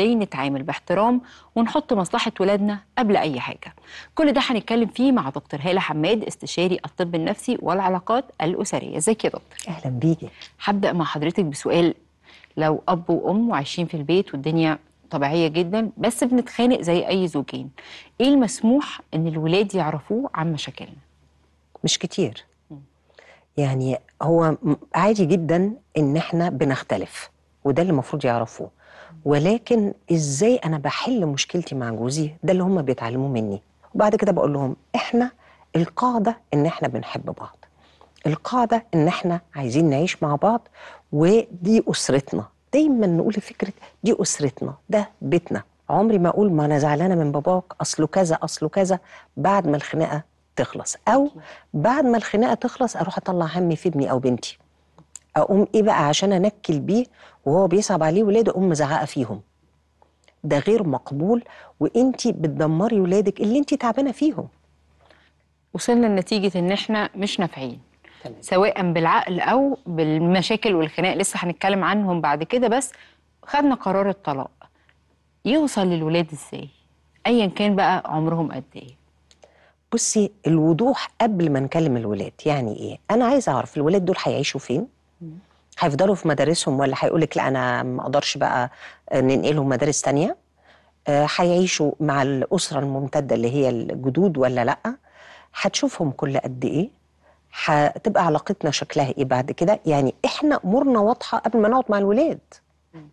ازاي نتعامل باحترام ونحط مصلحه ولادنا قبل اي حاجه كل ده هنتكلم فيه مع دكتور هاله حماد استشاري الطب النفسي والعلاقات الاسريه ازيك يا دكتور اهلا بيكي هبدا مع حضرتك بسؤال لو اب وام وعايشين في البيت والدنيا طبيعيه جدا بس بنتخانق زي اي زوجين ايه المسموح ان الولاد يعرفوه عن مشاكلنا مش كتير يعني هو عادي جدا ان احنا بنختلف وده اللي المفروض يعرفوه ولكن ازاي انا بحل مشكلتي مع جوزي ده اللي هم بيتعلموه مني وبعد كده بقول لهم احنا القاعده ان احنا بنحب بعض القاعده ان احنا عايزين نعيش مع بعض ودي اسرتنا دايما نقول فكره دي اسرتنا ده بيتنا عمري ما اقول ما انا زعلانه من باباك اصله كذا اصله كذا بعد ما الخناقه تخلص او بعد ما الخناقه تخلص اروح اطلع همي في ابني او بنتي اقوم ايه بقى عشان انكل بيه وهو بيصعب عليه ولاده اقوم مزعقه فيهم ده غير مقبول وانت بتدمري ولادك اللي انت تعبانه فيهم وصلنا لنتيجه ان احنا مش نافعين سواء بالعقل او بالمشاكل والخناق لسه هنتكلم عنهم بعد كده بس خدنا قرار الطلاق يوصل للولاد ازاي ايا كان بقى عمرهم قد ايه بصي الوضوح قبل ما نكلم الولاد يعني ايه انا عايزه اعرف الولاد دول هيعيشوا فين هيفضلوا في مدارسهم ولا هيقول لك لا انا ما اقدرش بقى ننقلهم مدارس تانية آه، هيعيشوا مع الاسره الممتده اللي هي الجدود ولا لا هتشوفهم كل قد ايه هتبقى علاقتنا شكلها ايه بعد كده يعني احنا امورنا واضحه قبل ما نقعد مع الولاد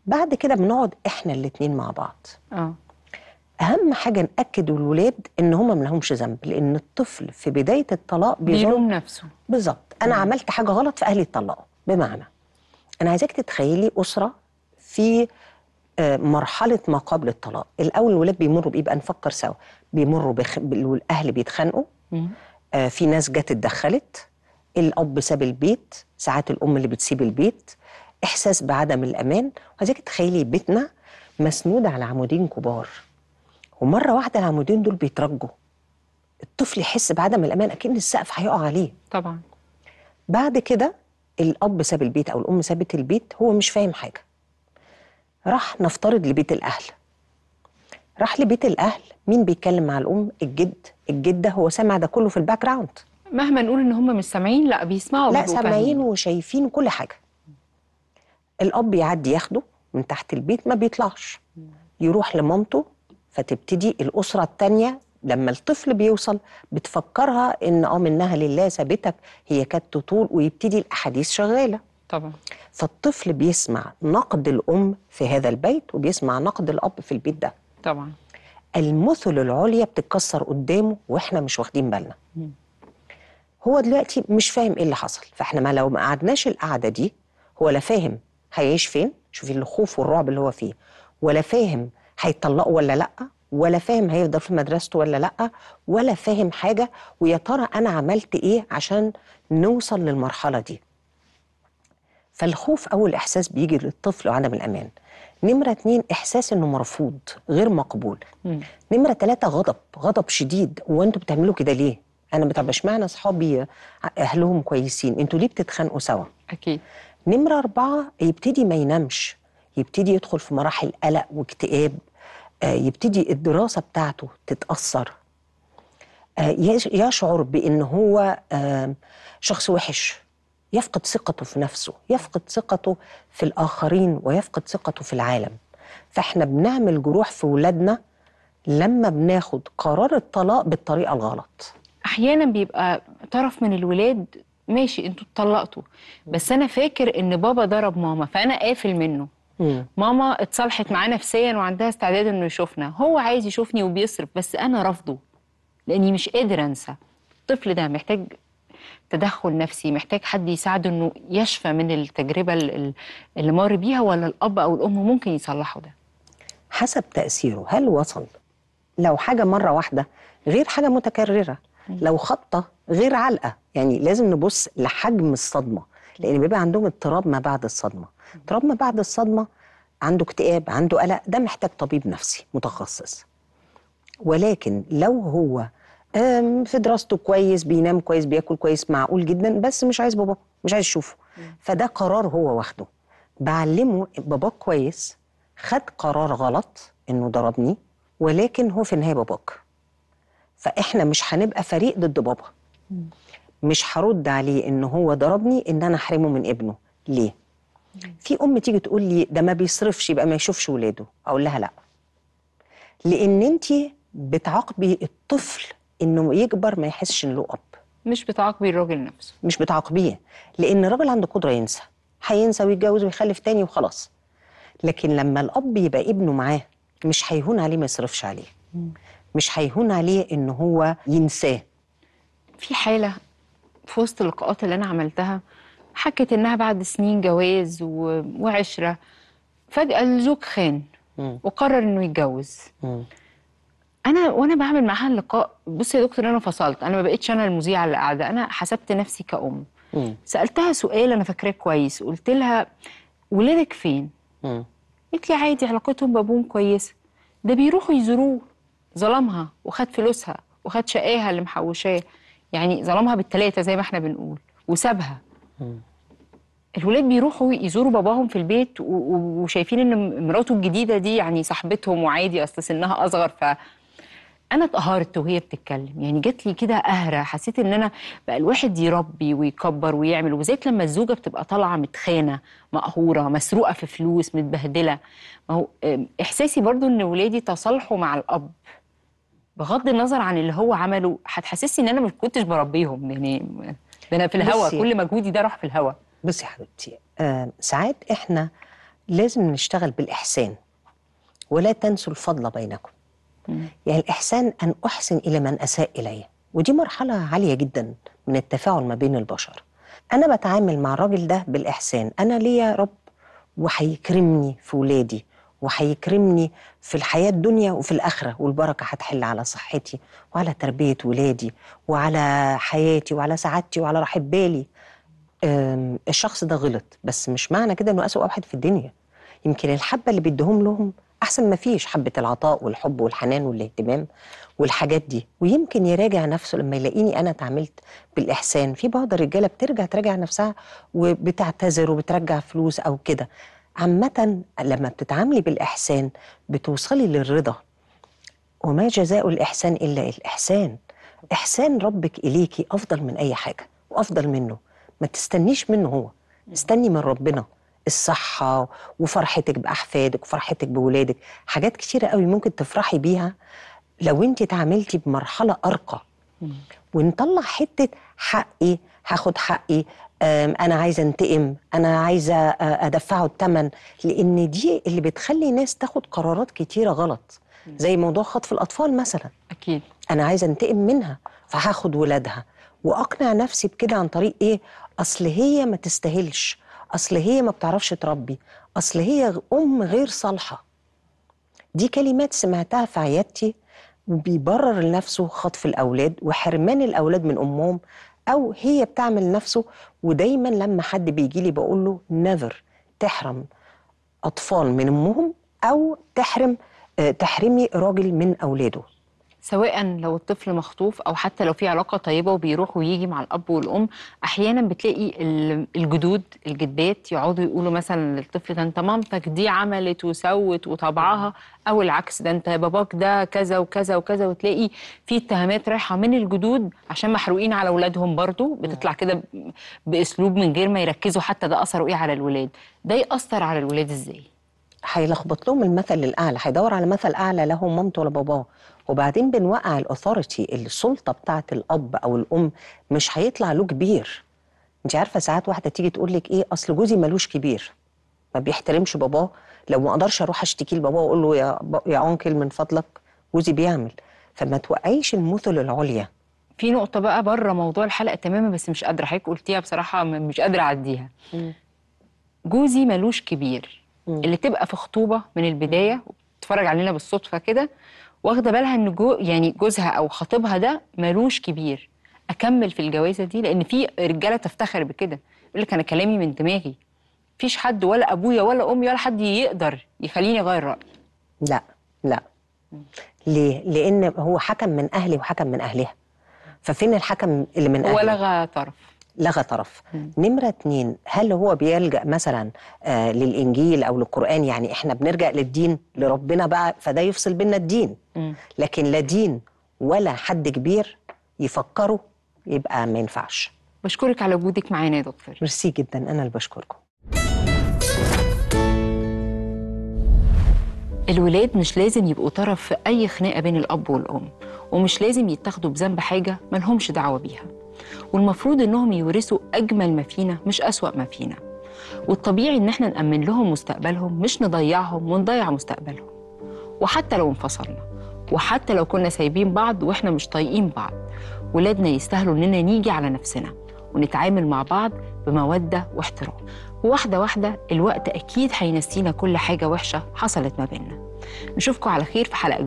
بعد كده بنقعد احنا الاثنين مع بعض اه اهم حاجه ناكد الولاد ان هم ما لهمش ذنب لان الطفل في بدايه الطلاق بيلوم نفسه بالظبط انا مم. عملت حاجه غلط فاهلي اتطلقوا بمعنى انا عايزاك تتخيلي اسره في آه، مرحله ما قبل الطلاق الاول الولاد بيمروا بايه بقى نفكر سوا بيمروا بخ... الاهل بيتخانقوا آه في ناس جت اتدخلت الاب ساب البيت ساعات الام اللي بتسيب البيت احساس بعدم الامان وعايزاك تتخيلي بيتنا مسنود على عمودين كبار ومره واحده العمودين دول بيترجوا الطفل يحس بعدم الامان اكن السقف هيقع عليه طبعا بعد كده الاب ساب البيت او الام سابت البيت هو مش فاهم حاجه راح نفترض لبيت الاهل راح لبيت الاهل مين بيتكلم مع الام الجد الجده هو سامع ده كله في الباك جراوند مهما نقول ان هم مش سامعين لا بيسمعوا لا سامعين وشايفين كل حاجه الاب يعدي ياخده من تحت البيت ما بيطلعش يروح لمامته فتبتدي الاسره الثانيه لما الطفل بيوصل بتفكرها ان اه منها لله ثابتك هي كانت تطول ويبتدي الاحاديث شغاله طبعا فالطفل بيسمع نقد الام في هذا البيت وبيسمع نقد الاب في البيت ده طبعا المثل العليا بتتكسر قدامه واحنا مش واخدين بالنا م. هو دلوقتي مش فاهم ايه اللي حصل فاحنا ما لو ما قعدناش القعده دي هو لا فاهم هيعيش فين شوفي الخوف والرعب اللي هو فيه ولا فاهم هيطلقوا ولا لا ولا فاهم هيفضل في مدرسته ولا لأ ولا فاهم حاجة ويا ترى أنا عملت إيه عشان نوصل للمرحلة دي فالخوف أول إحساس بيجي للطفل وعدم الأمان نمرة اتنين إحساس إنه مرفوض غير مقبول م. نمرة تلاتة غضب غضب شديد وأنتوا بتعملوا كده ليه؟ أنا طب اشمعنى أصحابي آه، أهلهم كويسين أنتوا ليه بتتخانقوا سوا؟ أكيد نمرة أربعة يبتدي ما ينامش يبتدي يدخل في مراحل قلق واكتئاب آه، يبتدي الدراسه بتاعته تتاثر آه، يشعر بان هو شخص وحش يفقد ثقته في نفسه يفقد ثقته في الاخرين ويفقد ثقته في العالم فاحنا بنعمل جروح في ولادنا لما بناخد قرار الطلاق بالطريقه الغلط احيانا بيبقى طرف من الولاد ماشي انتوا اتطلقتوا بس انا فاكر ان بابا ضرب ماما فانا قافل منه مم. ماما اتصالحت معاه نفسيا وعندها استعداد انه يشوفنا هو عايز يشوفني وبيصرف بس انا رافضه لاني مش قادر انسى الطفل ده محتاج تدخل نفسي محتاج حد يساعده انه يشفى من التجربه اللي مر بيها ولا الاب او الام ممكن يصلحوا ده حسب تاثيره هل وصل لو حاجه مره واحده غير حاجه متكرره لو خبطه غير علقه يعني لازم نبص لحجم الصدمه لان بيبقى عندهم اضطراب ما بعد الصدمه اضطراب ما بعد الصدمه عنده اكتئاب عنده قلق ده محتاج طبيب نفسي متخصص ولكن لو هو في دراسته كويس بينام كويس بياكل كويس معقول جدا بس مش عايز بابا مش عايز يشوفه فده قرار هو واخده بعلمه باباك كويس خد قرار غلط انه ضربني ولكن هو في النهايه باباك فاحنا مش هنبقى فريق ضد بابا مش هرد عليه ان هو ضربني ان انا احرمه من ابنه ليه في ام تيجي تقول لي ده ما بيصرفش يبقى ما يشوفش ولاده اقول لها لا لان انت بتعاقبي الطفل انه يكبر ما يحسش ان له اب مش بتعاقبي الراجل نفسه مش بتعاقبيه لان الراجل عنده قدره ينسى هينسى ويتجوز ويخلف تاني وخلاص لكن لما الاب يبقى ابنه معاه مش هيهون عليه ما يصرفش عليه مش هيهون عليه ان هو ينساه في حاله في وسط اللقاءات اللي انا عملتها حكت انها بعد سنين جواز و... وعشره فجاه الزوج خان وقرر انه يتجوز انا وانا بعمل معاها اللقاء بصي يا دكتور انا فصلت انا ما بقتش انا المذيعه اللي قاعده انا حسبت نفسي كأم مم. سالتها سؤال انا فاكراه كويس قلت لها ولادك فين قالت لي عادي علاقتهم بابوهم كويسه ده بيروحوا يزوروه ظلمها وخد فلوسها وخد شقاها اللي محوشاه يعني ظلمها بالثلاثه زي ما احنا بنقول وسابها الولاد بيروحوا يزوروا باباهم في البيت وشايفين ان مراته الجديده دي يعني صاحبتهم وعادي اصل سنها اصغر ف انا اتقهرت وهي بتتكلم يعني جات لي كده قهره حسيت ان انا بقى الواحد يربي ويكبر ويعمل وزيت لما الزوجه بتبقى طالعه متخانه مقهوره مسروقه في فلوس متبهدله ما هو احساسي برضو ان ولادي تصالحوا مع الاب بغض النظر عن اللي هو عمله هتحسسي ان انا ما كنتش بربيهم يعني ده انا في الهوا كل مجهودي ده راح في الهوا بصي يا حبيبتي آه ساعات احنا لازم نشتغل بالاحسان ولا تنسوا الفضل بينكم مم. يعني الاحسان ان احسن الى من اساء الي ودي مرحله عاليه جدا من التفاعل ما بين البشر انا بتعامل مع الراجل ده بالاحسان انا ليا رب وهيكرمني في ولادي وهيكرمني في الحياة الدنيا وفي الآخرة والبركة هتحل على صحتي وعلى تربية ولادي وعلى حياتي وعلى سعادتي وعلى راحة بالي الشخص ده غلط بس مش معنى كده انه أسوأ واحد في الدنيا يمكن الحبة اللي بيديهم لهم أحسن ما فيش حبة العطاء والحب والحنان والاهتمام والحاجات دي ويمكن يراجع نفسه لما يلاقيني أنا اتعاملت بالإحسان في بعض الرجالة بترجع تراجع نفسها وبتعتذر وبترجع فلوس أو كده عامة لما بتتعاملي بالإحسان بتوصلي للرضا وما جزاء الإحسان إلا الإحسان إحسان ربك إليكي أفضل من أي حاجة وأفضل منه ما تستنيش منه هو استني من ربنا الصحة وفرحتك بأحفادك وفرحتك بولادك حاجات كتيرة قوي ممكن تفرحي بيها لو أنت تعاملتي بمرحلة أرقى ونطلع حتة حقي هاخد حقي انا عايزه انتقم انا عايزه ادفعه الثمن لان دي اللي بتخلي ناس تاخد قرارات كتيره غلط زي موضوع خطف الاطفال مثلا اكيد انا عايزه انتقم منها فهاخد ولادها واقنع نفسي بكده عن طريق ايه اصل هي ما تستاهلش اصل هي ما بتعرفش تربي اصل هي ام غير صالحه دي كلمات سمعتها في عيادتي بيبرر لنفسه خطف الاولاد وحرمان الاولاد من امهم او هي بتعمل نفسه ودايما لما حد بيجي لي بقول له نيفر تحرم اطفال من امهم او تحرم آه، تحرمي راجل من اولاده سواء لو الطفل مخطوف او حتى لو في علاقه طيبه وبيروح ويجي مع الاب والام احيانا بتلاقي الجدود الجدات يقعدوا يقولوا مثلا للطفل ده انت مامتك دي عملت وسوت وطبعها او العكس ده انت باباك ده كذا وكذا وكذا وتلاقي في اتهامات رايحه من الجدود عشان محروقين على اولادهم برضو بتطلع كده باسلوب من غير ما يركزوا حتى ده اثره ايه على الولاد ده ياثر على الولاد ازاي هيلخبط لهم المثل الاعلى هيدور على مثل اعلى له مامته ولا باباه وبعدين بنوقع الاثوريتي السلطه بتاعه الاب او الام مش هيطلع له كبير انت عارفه ساعات واحده تيجي تقول لك ايه اصل جوزي ملوش كبير ما بيحترمش باباه لو ما اقدرش اروح اشتكي لباباه واقول له يا يا انكل من فضلك جوزي بيعمل فما توقعيش المثل العليا في نقطه بقى بره موضوع الحلقه تماما بس مش قادره حضرتك قلتيها بصراحه مش قادره اعديها جوزي ملوش كبير اللي تبقى في خطوبه من البدايه وتتفرج علينا بالصدفه كده واخده بالها ان جو يعني جوزها او خطيبها ده ملوش كبير اكمل في الجوازه دي لان في رجاله تفتخر بكده يقول لك انا كلامي من دماغي مفيش حد ولا ابويا ولا امي ولا حد يقدر يخليني اغير رايي لا لا ليه لان هو حكم من اهلي وحكم من اهلها ففين الحكم اللي من اهلي ولا طرف لغى طرف نمرة اتنين هل هو بيلجأ مثلا آه للإنجيل أو للقرآن يعني إحنا بنرجع للدين لربنا بقى فده يفصل بينا الدين لكن لا دين ولا حد كبير يفكره يبقى ما ينفعش بشكرك على وجودك معانا يا دكتور ميرسي جدا أنا اللي بشكركم الولاد مش لازم يبقوا طرف في أي خناقة بين الأب والأم ومش لازم يتاخدوا بذنب حاجة ملهمش دعوة بيها والمفروض انهم يورثوا اجمل ما فينا مش اسوا ما فينا والطبيعي ان احنا نامن لهم مستقبلهم مش نضيعهم ونضيع مستقبلهم وحتى لو انفصلنا وحتى لو كنا سايبين بعض واحنا مش طايقين بعض ولادنا يستاهلوا اننا نيجي على نفسنا ونتعامل مع بعض بموده واحترام واحده واحده الوقت اكيد هينسينا كل حاجه وحشه حصلت ما بيننا نشوفكم على خير في حلقه